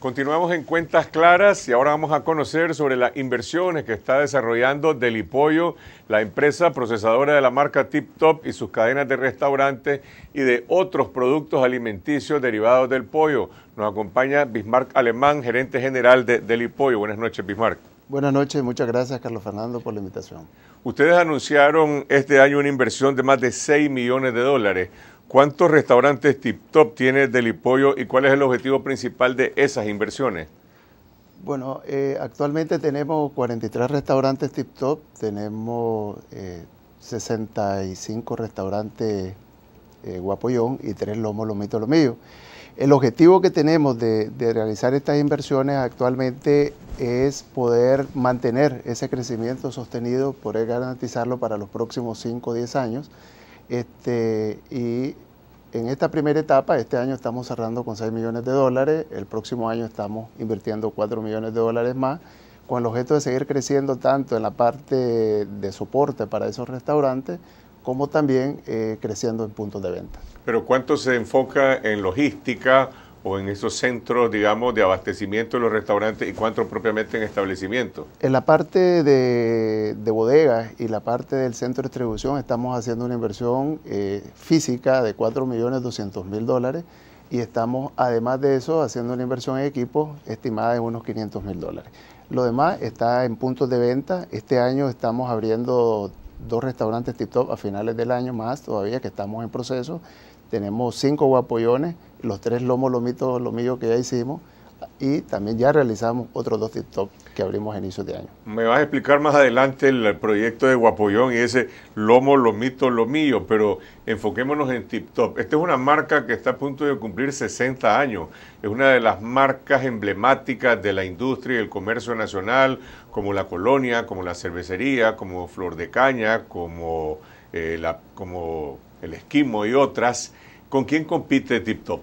Continuamos en Cuentas Claras y ahora vamos a conocer sobre las inversiones que está desarrollando Delipollo, la empresa procesadora de la marca Tip Top y sus cadenas de restaurantes y de otros productos alimenticios derivados del pollo. Nos acompaña Bismarck Alemán, gerente general de Delipollo. Buenas noches, Bismarck. Buenas noches, muchas gracias Carlos Fernando por la invitación. Ustedes anunciaron este año una inversión de más de 6 millones de dólares. ¿Cuántos restaurantes Tip Top tiene Delipollo y cuál es el objetivo principal de esas inversiones? Bueno, eh, actualmente tenemos 43 restaurantes Tip Top, tenemos 65 eh, restaurantes eh, Guapollón y tres Lomos Lomito Lomillo. El objetivo que tenemos de, de realizar estas inversiones actualmente es poder mantener ese crecimiento sostenido, poder garantizarlo para los próximos 5 o 10 años este, y en esta primera etapa, este año estamos cerrando con 6 millones de dólares, el próximo año estamos invirtiendo 4 millones de dólares más, con el objeto de seguir creciendo tanto en la parte de soporte para esos restaurantes, como también eh, creciendo en puntos de venta. Pero ¿cuánto se enfoca en logística? o en esos centros, digamos, de abastecimiento de los restaurantes y cuántos propiamente en establecimiento En la parte de, bodegas y la parte del centro de distribución estamos haciendo una inversión eh, física de 4.200.000 dólares y estamos, además de eso, haciendo una inversión en equipos estimada en unos 500.000 dólares. Lo demás está en puntos de venta. Este año estamos abriendo dos restaurantes tip top a finales del año más todavía que estamos en proceso. Tenemos cinco guapollones, los tres lomos, lomitos, lomillos que ya hicimos y también ya realizamos otros dos Tip Top que abrimos a inicios de año. Me vas a explicar más adelante el proyecto de Guapollón y ese lomo, lomito, lomillo, pero enfoquémonos en Tip Top. Esta es una marca que está a punto de cumplir 60 años. Es una de las marcas emblemáticas de la industria y el comercio nacional, como la colonia, como la cervecería, como Flor de Caña, como, eh, como el Esquimo y otras. ¿Con quién compite Tip Top?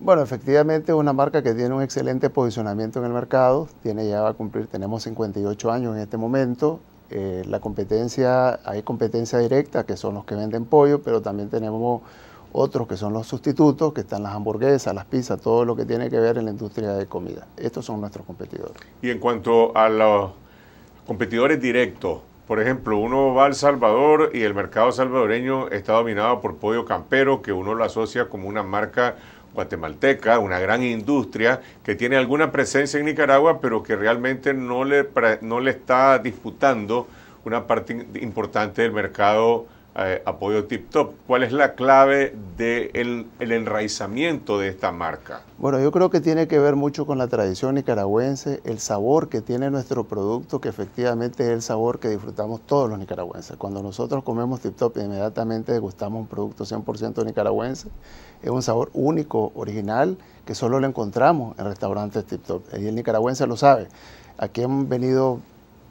Bueno, efectivamente es una marca que tiene un excelente posicionamiento en el mercado, tiene ya a cumplir, tenemos 58 años en este momento. Eh, la competencia, hay competencia directa que son los que venden pollo, pero también tenemos otros que son los sustitutos, que están las hamburguesas, las pizzas, todo lo que tiene que ver en la industria de comida. Estos son nuestros competidores. Y en cuanto a los competidores directos, por ejemplo, uno va al Salvador y el mercado salvadoreño está dominado por Pollo Campero, que uno lo asocia como una marca guatemalteca, una gran industria que tiene alguna presencia en Nicaragua, pero que realmente no le, no le está disputando una parte importante del mercado eh, apoyo Tip Top. ¿Cuál es la clave del de el, enraizamiento de esta marca? Bueno, yo creo que tiene que ver mucho con la tradición nicaragüense, el sabor que tiene nuestro producto, que efectivamente es el sabor que disfrutamos todos los nicaragüenses. Cuando nosotros comemos Tip Top, inmediatamente degustamos un producto 100% nicaragüense. Es un sabor único, original, que solo lo encontramos en restaurantes Tip Top. Y el nicaragüense lo sabe. Aquí han venido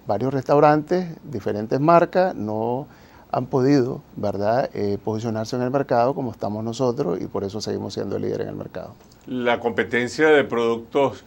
varios restaurantes, diferentes marcas, no han podido ¿verdad? Eh, posicionarse en el mercado como estamos nosotros y por eso seguimos siendo el líder en el mercado. La competencia de productos,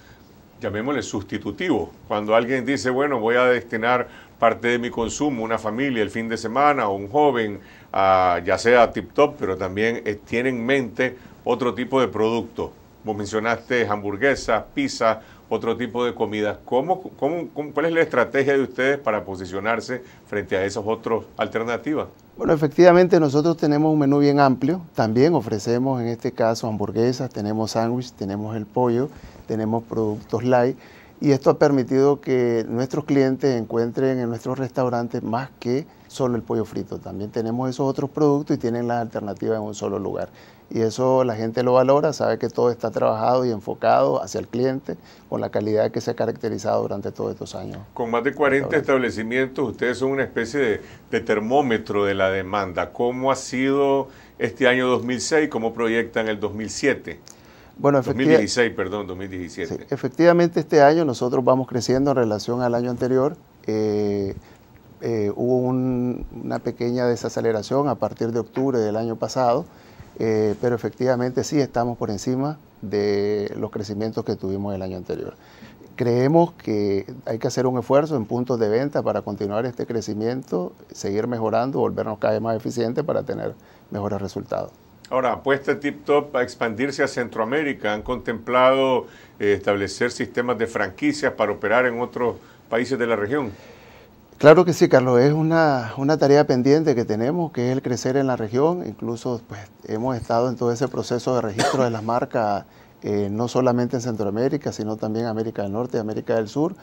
llamémosle sustitutivos, cuando alguien dice, bueno, voy a destinar parte de mi consumo, una familia, el fin de semana o un joven, ya sea tip top, pero también eh, tiene en mente otro tipo de producto Vos mencionaste hamburguesas, pizza, otro tipo de comidas. ¿Cómo, cuál es la estrategia de ustedes para posicionarse frente a esas otras alternativas? Bueno, efectivamente nosotros tenemos un menú bien amplio. También ofrecemos en este caso hamburguesas, tenemos sándwiches, tenemos el pollo, tenemos productos light. Y esto ha permitido que nuestros clientes encuentren en nuestros restaurantes más que solo el pollo frito. También tenemos esos otros productos y tienen las alternativas en un solo lugar y eso la gente lo valora, sabe que todo está trabajado y enfocado hacia el cliente con la calidad que se ha caracterizado durante todos estos años. Con más de 40 establecimientos, ustedes son una especie de, termómetro de la demanda. ¿Cómo ha sido este año 2006? ¿Cómo proyectan el 2007? Bueno, 2016, perdón, 2017. efectivamente, este año nosotros vamos creciendo en relación al año anterior. Eh, eh, hubo una pequeña desaceleración a partir de octubre del año pasado eh, pero efectivamente sí estamos por encima de los crecimientos que tuvimos el año anterior. Creemos que hay que hacer un esfuerzo en puntos de venta para continuar este crecimiento, seguir mejorando, volvernos cada vez más eficientes para tener mejores resultados. Ahora, apuesta Tip Top a expandirse a Centroamérica. ¿Han contemplado eh, establecer sistemas de franquicias para operar en otros países de la región? Claro que sí, Carlos, es una, tarea pendiente que tenemos, que es el crecer en la región. Incluso pues, hemos estado en todo ese proceso de registro de las marcas, eh, no solamente en Centroamérica, sino también América del Norte y América del Sur.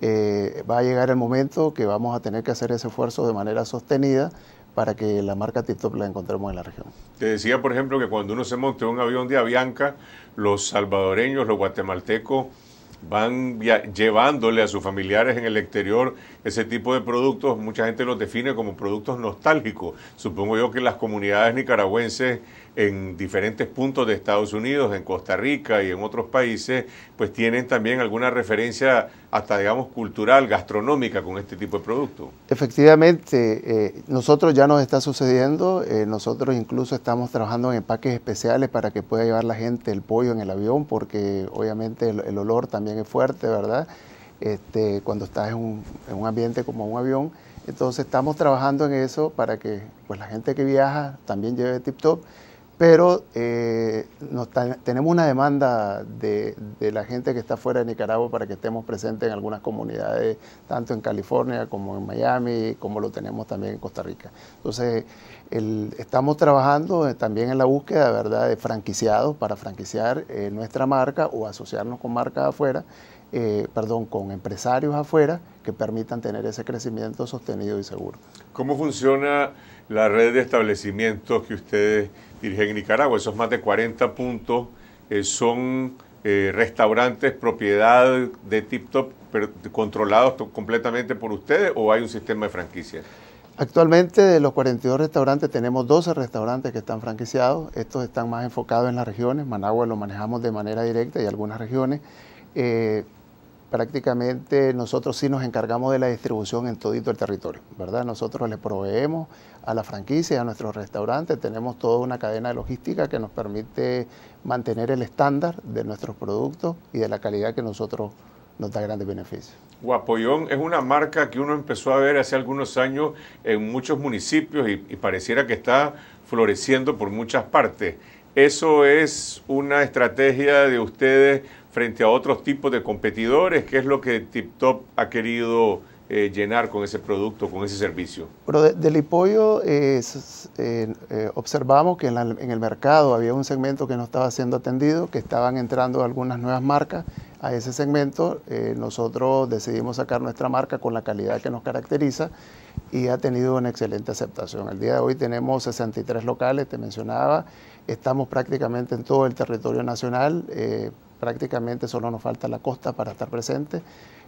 Eh, va a llegar el momento que vamos a tener que hacer ese esfuerzo de manera sostenida para que la marca TikTok la encontremos en la región. Te decía, por ejemplo, que cuando uno se monte un avión de Avianca, los salvadoreños, los guatemaltecos, van llevándole a sus familiares en el exterior ese tipo de productos, mucha gente los define como productos nostálgicos. Supongo yo que las comunidades nicaragüenses en diferentes puntos de Estados Unidos, en Costa Rica y en otros países, pues tienen también alguna referencia hasta, digamos, cultural, gastronómica con este tipo de producto. Efectivamente, eh, nosotros ya nos está sucediendo, eh, nosotros incluso estamos trabajando en empaques especiales para que pueda llevar la gente el pollo en el avión, porque obviamente el, olor también es fuerte, ¿verdad? Este, cuando estás en un, ambiente como un avión. Entonces estamos trabajando en eso para que pues, la gente que viaja también lleve tip top pero eh, tenemos una demanda de, la gente que está fuera de Nicaragua para que estemos presentes en algunas comunidades, tanto en California como en Miami, como lo tenemos también en Costa Rica. Entonces, estamos trabajando eh, también en la búsqueda de franquiciados para franquiciar eh, nuestra marca o asociarnos con marcas afuera eh, perdón, con empresarios afuera que permitan tener ese crecimiento sostenido y seguro. ¿Cómo funciona la red de establecimientos que ustedes dirigen en Nicaragua? Esos más de 40 puntos eh, son eh, restaurantes, propiedad de Tip Top, pero controlados completamente por ustedes o hay un sistema de franquicias? Actualmente de los 42 restaurantes tenemos 12 restaurantes que están franquiciados. Estos están más enfocados en las regiones. Managua lo manejamos de manera directa y algunas regiones prácticamente nosotros sí nos encargamos de la distribución en todo el territorio, ¿verdad? Nosotros le proveemos a la franquicia, a nuestros restaurantes, tenemos toda una cadena de logística que nos permite mantener el estándar de nuestros productos y de la calidad que nosotros nos da grandes beneficios. Guapollón es una marca que uno empezó a ver hace algunos años en muchos municipios y, y pareciera que está floreciendo por muchas partes. ¿Eso es una estrategia de ustedes frente a otros tipos de competidores? ¿Qué es lo que TipTop ha querido eh, llenar con ese producto, con ese servicio? Bueno, del eh, eh, observamos que en, el mercado había un segmento que no estaba siendo atendido, que estaban entrando algunas nuevas marcas a ese segmento. nosotros decidimos sacar nuestra marca con la calidad que nos caracteriza y ha tenido una excelente aceptación. El día de hoy tenemos 63 locales, te mencionaba, estamos prácticamente en todo el territorio nacional prácticamente solo nos falta la costa para estar presente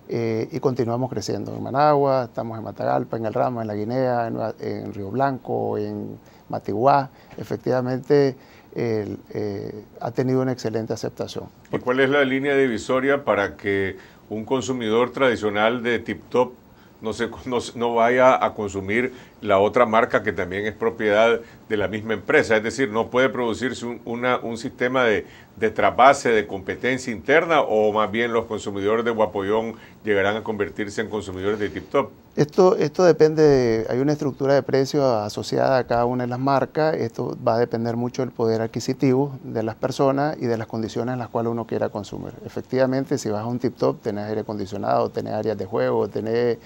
eh, y continuamos creciendo en Managua, estamos en Matagalpa, en El Rama, en La Guinea, en, Río Blanco, en Matihuá. efectivamente eh, ha tenido una excelente aceptación. ¿Y cuál es la línea divisoria para que un consumidor tradicional de Tip Top no, se, no vaya a consumir la otra marca que también es propiedad de la misma empresa. Es decir, no puede producirse un, un sistema de, de de competencia interna o más bien los consumidores de guapollón llegarán a convertirse en consumidores de Tip Top. Esto, esto depende, hay una estructura de precio asociada a cada una de las marcas, esto va a depender mucho del poder adquisitivo de las personas y de las condiciones en las cuales uno quiera consumir. Efectivamente, si vas a un Tip Top, tenés aire acondicionado, tenés áreas de juego, tenés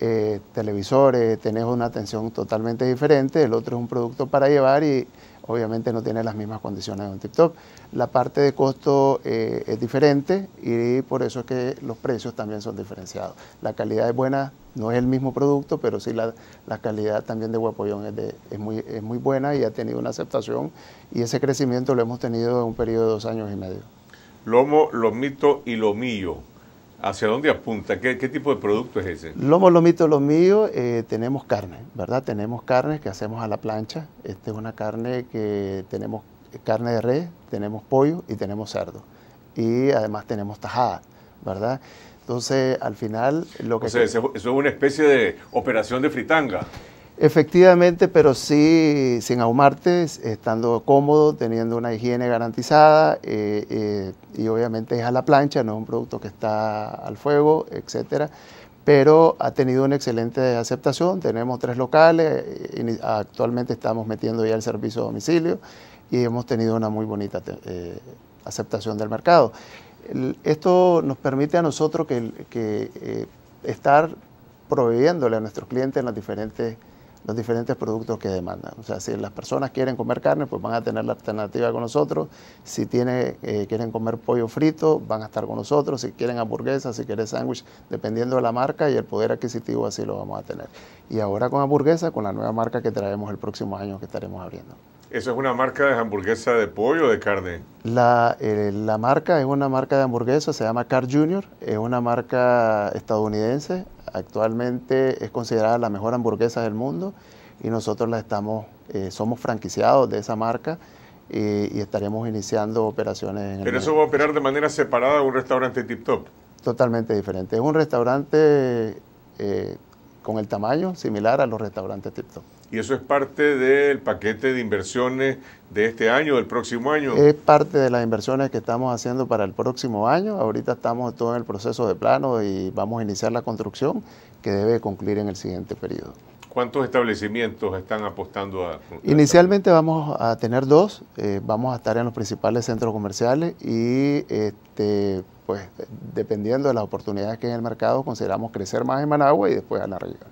eh, televisores, tenés una atención totalmente diferente, el otro es un producto para llevar y obviamente no tiene las mismas condiciones de un La parte de costo eh, es diferente y por eso es que los precios también son diferenciados. La calidad es buena, no es el mismo producto, pero sí la, calidad también de Guapollón es, es, muy, es muy buena y ha tenido una aceptación y ese crecimiento lo hemos tenido en un periodo de dos años y medio. Lomo, lomito y lomillo. ¿Hacia dónde apunta? ¿Qué, tipo de producto es ese? Lomo lomito los míos, eh, tenemos carne, ¿verdad? Tenemos carne que hacemos a la plancha. Esta es una carne que tenemos eh, carne de res, tenemos pollo y tenemos cerdo. Y además tenemos tajada, ¿verdad? Entonces, al final, lo que... O sea, eso es una especie de operación de fritanga. Efectivamente, pero sí sin ahumarte, estando cómodo, teniendo una higiene garantizada eh, eh, y obviamente es a la plancha, no es un producto que está al fuego, etcétera. Pero ha tenido una excelente aceptación. Tenemos tres locales, eh, actualmente estamos metiendo ya el servicio a domicilio y hemos tenido una muy bonita aceptación del mercado. esto nos permite a nosotros que, que estar proveyéndole a nuestros clientes en las diferentes los diferentes productos que demandan. O sea, si las personas quieren comer carne, pues van a tener la alternativa con nosotros. Si tiene, eh, quieren comer pollo frito, van a estar con nosotros. Si quieren hamburguesa, si quieren sándwich, dependiendo de la marca y el poder adquisitivo, así lo vamos a tener. Y ahora con hamburguesa, con la nueva marca que traemos el próximo año que estaremos abriendo. ¿Eso es una marca de hamburguesa de pollo o de carne? La, eh, la marca es una marca de hamburguesa, se llama Car Junior, es una marca estadounidense, Actualmente es considerada la mejor hamburguesa del mundo y nosotros la estamos, eh, somos franquiciados de esa marca eh, y, estaremos iniciando operaciones. En Pero eso va a operar de manera separada un restaurante tip top. Totalmente diferente. Es un restaurante eh, con el tamaño similar a los restaurantes tip top y eso es parte del paquete de inversiones de este año, del próximo año. Es parte de las inversiones que estamos haciendo para el próximo año. Ahorita estamos todo en el proceso de plano y vamos a iniciar la construcción que debe concluir en el siguiente periodo. ¿Cuántos establecimientos están apostando a... Inicialmente vamos a tener dos, eh, vamos a estar en los principales centros comerciales y este, pues dependiendo de las oportunidades que hay en el mercado consideramos crecer más en Managua y después a la región.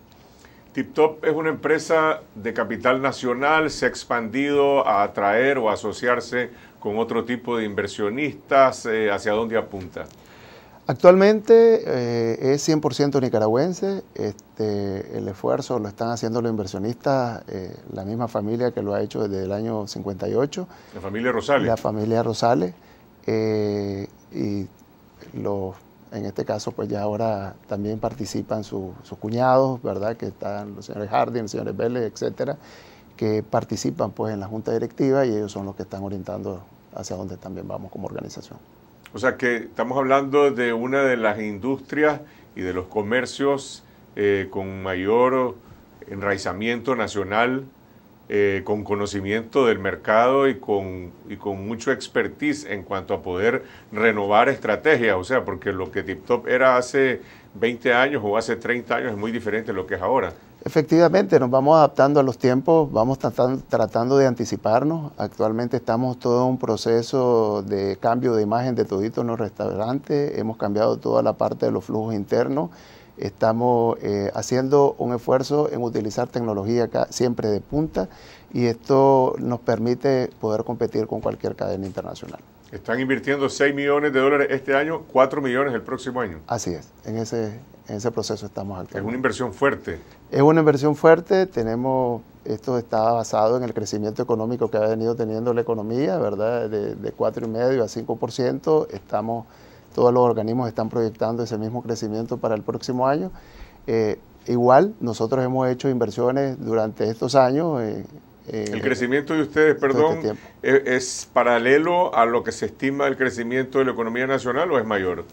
TipTop es una empresa de capital nacional, se ha expandido a atraer o asociarse con otro tipo de inversionistas, eh, ¿hacia dónde apunta? Actualmente eh, es 100% nicaragüense, este, el esfuerzo lo están haciendo los inversionistas, eh, la misma familia que lo ha hecho desde el año 58. La familia Rosales. La familia Rosales y los en este caso, pues ya ahora también participan sus cuñados, ¿verdad? Que están los señores Hardin, los señores Vélez, etcétera, que participan pues en la junta directiva y ellos son los que están orientando hacia dónde también vamos como organización. O sea que estamos hablando de una de las industrias y de los comercios eh, con mayor enraizamiento nacional eh, con conocimiento del mercado y con, con mucho expertise en cuanto a poder renovar estrategias. O sea, porque lo que Top era hace 20 años o hace 30 años es muy diferente a lo que es ahora. Efectivamente, nos vamos adaptando a los tiempos, vamos tratando, de anticiparnos. Actualmente estamos todo un proceso de cambio de imagen de toditos en los restaurantes, hemos cambiado toda la parte de los flujos internos. Estamos eh, haciendo un esfuerzo en utilizar tecnología acá, siempre de punta y esto nos permite poder competir con cualquier cadena internacional. Están invirtiendo 6 millones de dólares este año, 4 millones el próximo año. Así es, en ese, ese proceso estamos acá. Es una inversión fuerte. Es una inversión fuerte, tenemos, esto está basado en el crecimiento económico que ha venido teniendo la economía, ¿verdad? De, de 4,5 a 5%, estamos todos los organismos están proyectando ese mismo crecimiento para el próximo año. Eh, igual, nosotros hemos hecho inversiones durante estos años. Eh, eh, el crecimiento de ustedes, este perdón, es, paralelo a lo que se estima el crecimiento de la economía nacional o es mayor?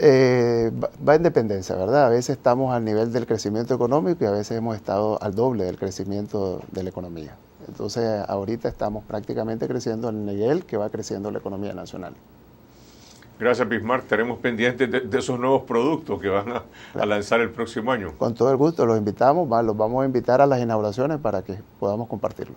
Va, va, en dependencia, ¿verdad? A veces estamos al nivel del crecimiento económico y a veces hemos estado al doble del crecimiento de la economía. Entonces, ahorita estamos prácticamente creciendo al nivel que va creciendo la economía nacional. Gracias, Bismarck. Estaremos pendientes de, esos nuevos productos que van a, lanzar el próximo año. Con todo el gusto, los invitamos, los vamos a invitar a las inauguraciones para que podamos compartirlo.